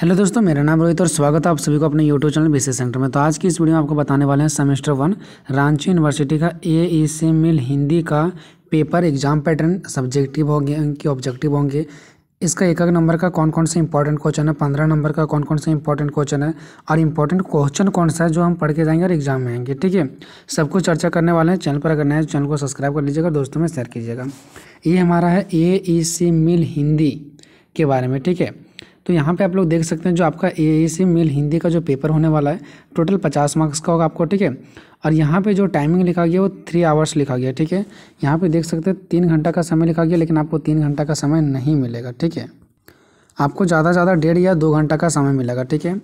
hello दोस्तों मेरा नाम रोहित और स्वागत है आप सभी को अपने यूट्यूब चैनल बीसी सेंटर में तो आज की इस वीडियो में आपको बताने वाले हैं सेमेस्टर वन रांची यूनिवर्सिटी का ए ई सी मिल हिंदी का पेपर एग्जाम पैटर्न सब्जेक्टिव होंगे उनके ऑब्जेक्टिव होंगे इसका एक एक नंबर का कौन कौन से इंपॉर्टेंट क्वेश्चन है पंद्रह नंबर का कौन कौन से इंपॉर्टेंट क्वेश्चन है और इंपॉर्टेंट क्वेश्चन कौन सा है जो हम पढ़ के जाएंगे और एग्जाम में आएंगे ठीक है सब कुछ चर्चा करने वाले हैं चैनल पर अगर नए तो चैनल को सब्सक्राइब कर लीजिएगा दोस्तों में शेयर कीजिएगा ये हमारा है ए ई सी मिल हिंदी के बारे में ठीक है तो यहाँ पे आप लोग देख सकते हैं जो आपका ए सी मेल हिंदी का जो पेपर होने वाला है टोटल पचास मार्क्स का होगा आपको ठीक है और यहाँ पे जो टाइमिंग लिखा गया वो थ्री आवर्स लिखा गया ठीक है यहाँ पे देख सकते हैं तीन घंटा का समय लिखा गया लेकिन आपको तीन घंटा का समय नहीं मिलेगा ठीक है आपको ज़्यादा से ज़्यादा डेढ़ या दो घंटा का समय मिलेगा ठीक है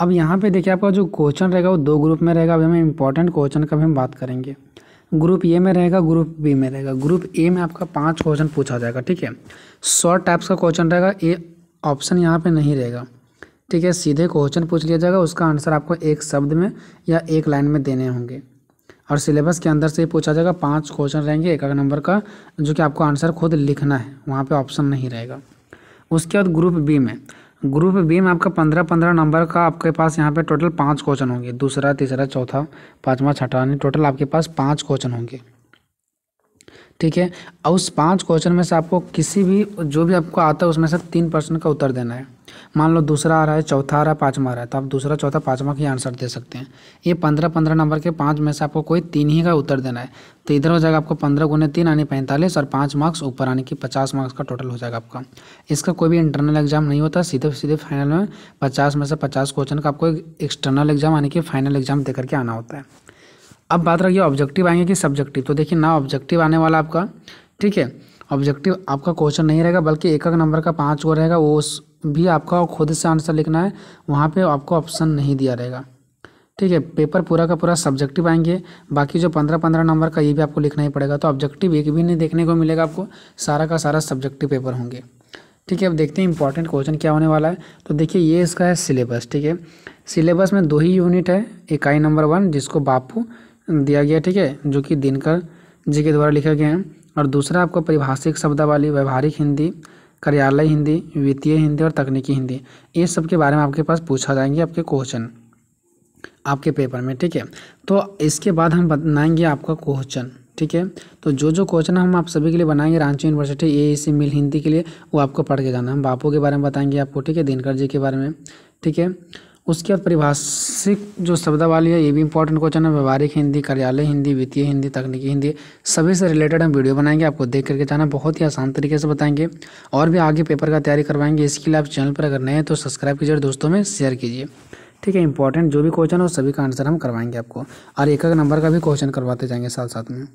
अब यहाँ पे देखिए आपका जो क्वेश्चन रहेगा वो दो ग्रुप में रहेगा अभी हमें इंपॉर्टेंट क्वेश्चन का भी हम बात करेंगे ग्रुप ए में रहेगा ग्रुप बी में रहेगा ग्रुप ए में आपका पाँच क्वेश्चन पूछा जाएगा ठीक है शॉर्ट टाइप्स का क्वेश्चन रहेगा ए ऑप्शन यहाँ पे नहीं रहेगा ठीक है सीधे क्वेश्चन पूछ लिया जाएगा उसका आंसर आपको एक शब्द में या एक लाइन में देने होंगे और सिलेबस के अंदर से ही पूछा जाएगा पाँच क्वेश्चन रहेंगे एक एक नंबर का जो कि आपको आंसर खुद लिखना है वहाँ पे ऑप्शन नहीं रहेगा उसके बाद ग्रुप बी में ग्रुप बी में आपका पंद्रह पंद्रह नंबर का आपके पास यहाँ पे टोटल पाँच क्वेश्चन होंगे दूसरा तीसरा चौथा पाँचवा छठा यानी टोटल आपके पास पाँच क्वेश्चन होंगे ठीक है और उस पांच क्वेश्चन में से आपको किसी भी जो भी आपको आता है उसमें से तीन प्रश्न का उत्तर देना है मान लो दूसरा आ रहा है चौथा आ रहा है पाँचवा आ रहा है तो आप दूसरा चौथा पाँचवा की आंसर दे सकते हैं ये पंद्रह पंद्रह नंबर के पाँच में से आपको कोई तीन ही का उत्तर देना है तो इधर हो जाएगा आपको पंद्रह गुने तीन यानी पैंतालीस और पाँच मार्क्स ऊपर आने की पचास मार्क्स का टोटल हो जाएगा आपका इसका कोई भी इंटरनल एग्जाम नहीं होता सीधे सीधे फाइनल में पचास में से पचास क्वेश्चन का आपको एक्सटर्नल एग्जाम यानी कि फाइनल एग्जाम दे करके आना होता है अब बात रखिए ऑब्जेक्टिव आएंगे कि सब्जेक्टिव तो देखिए ना ऑब्जेक्टिव आने वाला आपका ठीक है ऑब्जेक्टिव आपका क्वेश्चन नहीं रहेगा बल्कि एक एक नंबर का पाँच वो रहेगा वो भी आपका खुद से आंसर लिखना है वहाँ पर आपको ऑप्शन नहीं दिया रहेगा ठीक है पेपर पूरा का पूरा सब्जेक्टिव आएंगे बाकी जो पंद्रह पंद्रह नंबर का ये भी आपको लिखना ही पड़ेगा तो ऑब्जेक्टिव एक भी नहीं देखने को मिलेगा आपको सारा का सारा सब्जेक्टिव पेपर होंगे ठीक है अब देखते हैं इंपॉर्टेंट क्वेश्चन क्या होने वाला है तो देखिए ये इसका है सिलेबस ठीक है सिलेबस में दो ही यूनिट है इकाई नंबर वन जिसको बापू दिया गया ठीक है जो कि दिनकर जी के द्वारा लिखा गया है और दूसरा आपको परिभाषिक शब्दावली व्यवहारिक हिंदी कार्यालय हिंदी वित्तीय हिंदी और तकनीकी हिंदी ये सब के बारे में आपके पास पूछा जाएंगे आपके क्वेश्चन आपके पेपर में ठीक है तो इसके बाद हम बनाएंगे आपका क्वेश्चन ठीक है तो जो जो क्वेश्चन हम आप सभी के लिए बनाएंगे रांची यूनिवर्सिटी ए सी मिल हिंदी के लिए वो आपको पढ़ के जाना हम बापू के बारे में बताएंगे आपको ठीक है दिनकर जी के बारे में ठीक है उसके बाद परिभाषिक जो शब्दावली है ये भी इंपॉर्टेंट क्वेश्चन है व्यवहारिक हिंदी कार्यालय हिंदी वित्तीय हिंदी तकनीकी हिंदी सभी से रिलेटेड हम वीडियो बनाएंगे आपको देख करके जाना बहुत ही आसान तरीके से बताएंगे और भी आगे पेपर का तैयारी करवाएंगे इसके लिए आप चैनल पर अगर नए हैं तो सब्सक्राइब कीजिए दोस्तों में शेयर कीजिए ठीक है इंपॉर्टेंट जो भी क्वेश्चन है सभी का आंसर हम करवाएंगे आपको और एक एक नंबर का भी क्वेश्चन करवाते जाएंगे साथ साथ में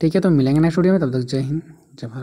ठीक है तो मिलेंगे नेक्स्ट वीडियो में तब तक जय हिंद जय भारत